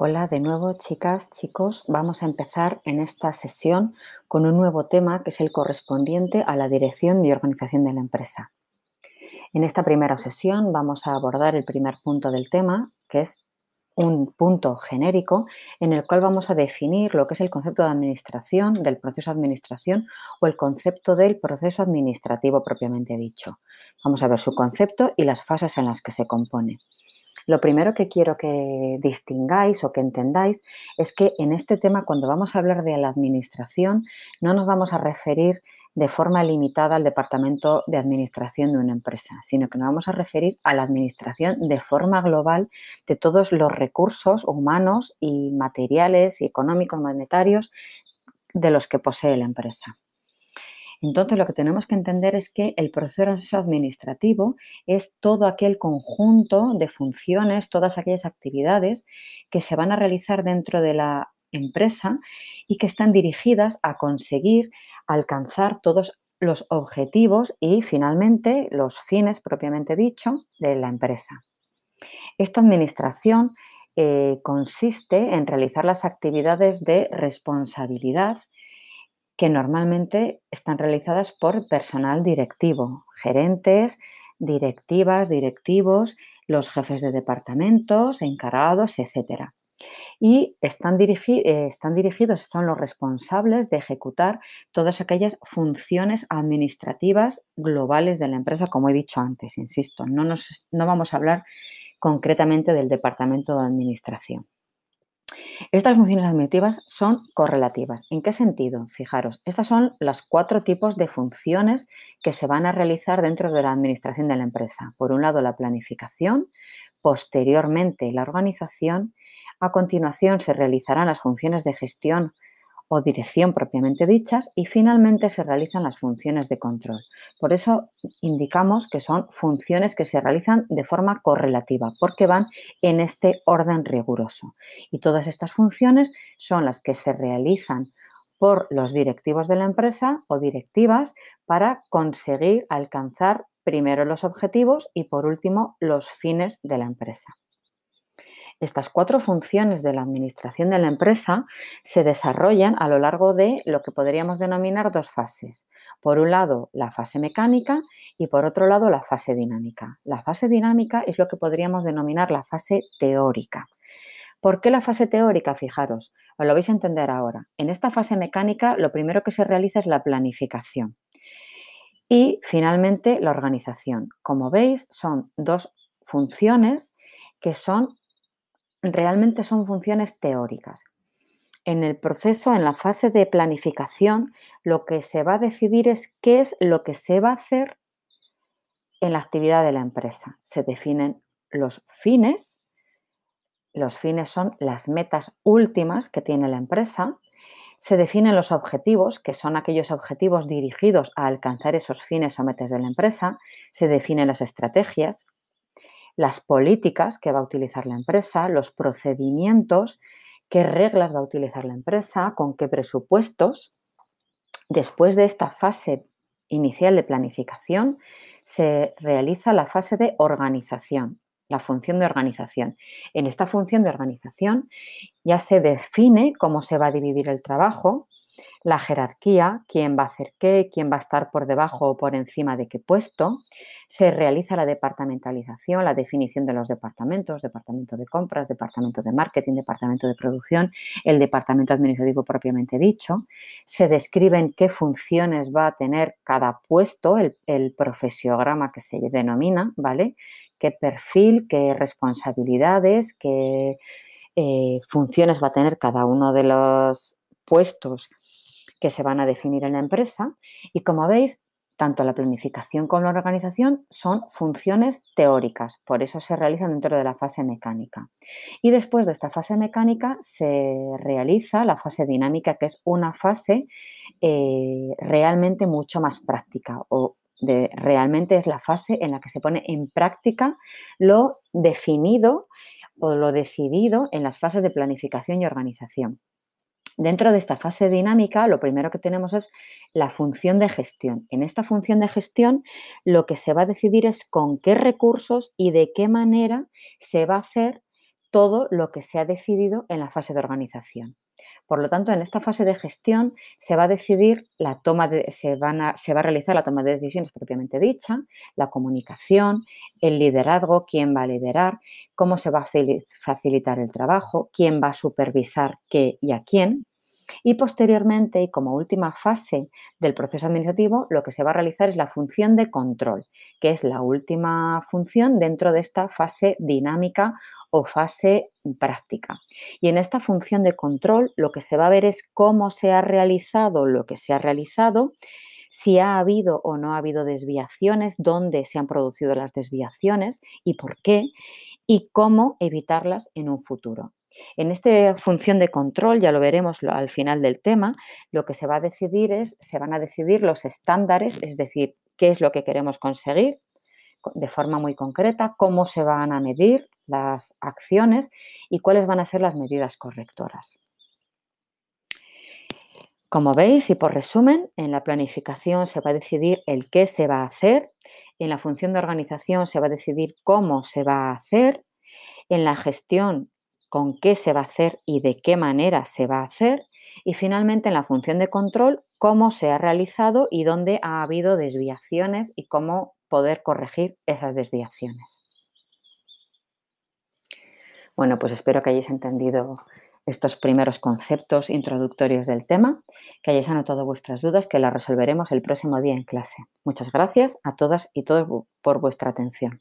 Hola de nuevo chicas, chicos. Vamos a empezar en esta sesión con un nuevo tema que es el correspondiente a la dirección y organización de la empresa. En esta primera sesión vamos a abordar el primer punto del tema, que es un punto genérico en el cual vamos a definir lo que es el concepto de administración, del proceso de administración o el concepto del proceso administrativo propiamente dicho. Vamos a ver su concepto y las fases en las que se compone. Lo primero que quiero que distingáis o que entendáis es que en este tema, cuando vamos a hablar de la administración, no nos vamos a referir de forma limitada al departamento de administración de una empresa, sino que nos vamos a referir a la administración de forma global de todos los recursos humanos y materiales y económicos monetarios de los que posee la empresa. Entonces, lo que tenemos que entender es que el proceso administrativo es todo aquel conjunto de funciones, todas aquellas actividades que se van a realizar dentro de la empresa y que están dirigidas a conseguir alcanzar todos los objetivos y finalmente los fines propiamente dicho de la empresa. Esta administración eh, consiste en realizar las actividades de responsabilidad que normalmente están realizadas por personal directivo, gerentes, directivas, directivos, los jefes de departamentos, encargados, etc. Y están, eh, están dirigidos, son los responsables de ejecutar todas aquellas funciones administrativas globales de la empresa, como he dicho antes, insisto, no vamos a hablar concretamente del departamento de administración. Estas funciones administrativas son correlativas. ¿En qué sentido? Fijaros, estas son las cuatro tipos de funciones que se van a realizar dentro de la administración de la empresa. Por un lado, la planificación, posteriormente la organización, a continuación se realizarán las funciones de gestión o dirección propiamente dichas y finalmente se realizan las funciones de control. Por eso indicamos que son funciones que se realizan de forma correlativa porque van en este orden riguroso. Y todas estas funciones son las que se realizan por los directivos de la empresa o directivas para conseguir alcanzar primero los objetivos y por último los fines de la empresa. Estas cuatro funciones de la administración de la empresa se desarrollan a lo largo de lo que podríamos denominar dos fases. Por un lado, la fase mecánica y por otro lado, la fase dinámica. La fase dinámica es lo que podríamos denominar la fase teórica. ¿Por qué la fase teórica? Fijaros, os lo vais a entender ahora. En esta fase mecánica lo primero que se realiza es la planificación. Y finalmente la organización. Como veis, son dos funciones que son realmente son funciones teóricas. En el proceso, en la fase de planificación, lo que se va a decidir es qué es lo que se va a hacer en la actividad de la empresa. Se definen los fines. Los fines son las metas últimas que tiene la empresa. Se definen los objetivos, que son aquellos objetivos dirigidos a alcanzar esos fines o metas de la empresa. Se definen las estrategias, las políticas que va a utilizar la empresa, los procedimientos, qué reglas va a utilizar la empresa, con qué presupuestos. Después de esta fase inicial de planificación, se realiza la fase de organización, la función de organización. En esta función de organización ya se define cómo se va a dividir el trabajo, la jerarquía, quién va a hacer qué, quién va a estar por debajo o por encima de qué puesto, se realiza la departamentalización, la definición de los departamentos, departamento de compras, departamento de marketing, departamento de producción, el departamento administrativo propiamente dicho, se describen qué funciones va a tener cada puesto, el, el que se denomina, ¿vale? qué perfil, qué responsabilidades, qué eh, funciones va a tener cada uno de los puestos que se van a definir en la empresa. Y como veis, tanto la planificación como la organización son funciones teóricas, por eso se realizan dentro de la fase mecánica. Y después de esta fase mecánica se realiza la fase dinámica, que es una fase eh, realmente mucho más práctica o realmente es la fase en la que se pone en práctica lo definido o lo decidido en las fases de planificación y organización. Dentro de esta fase dinámica, lo primero que tenemos es la función de gestión. En esta función de gestión, lo que se va a decidir es con qué recursos y de qué manera se va a hacer todo lo que se ha decidido en la fase de organización. Por lo tanto, en esta fase de gestión se va a decidir la toma de, se, se va a realizar la toma de decisiones propiamente dicha, la comunicación, el liderazgo, quién va a liderar, cómo se va a facilitar el trabajo, quién va a supervisar qué y a quién, y posteriormente, y como última fase del proceso administrativo, lo que se va a realizar es la función de control, que es la última función dentro de esta fase dinámica o fase práctica. Y en esta función de control lo que se va a ver es cómo se ha realizado lo que se ha realizado, si ha habido o no ha habido desviaciones, dónde se han producido las desviaciones y por qué, y cómo evitarlas en un futuro. En esta función de control, ya lo veremos al final del tema, lo que se va a decidir es, se van a decidir los estándares, es decir, qué es lo que queremos conseguir de forma muy concreta, cómo se van a medir las acciones y cuáles van a ser las medidas correctoras. Como veis, y por resumen, en la planificación se va a decidir el qué se va a hacer, en la función de organización se va a decidir cómo se va a hacer, en la gestión con qué se va a hacer y de qué manera se va a hacer. Y finalmente, en la función de control, cómo se ha realizado y dónde ha habido desviaciones y cómo poder corregir esas desviaciones. Bueno, pues espero que hayáis entendido estos primeros conceptos introductorios del tema, que hayáis anotado vuestras dudas, que las resolveremos el próximo día en clase. Muchas gracias a todas y todos por vuestra atención.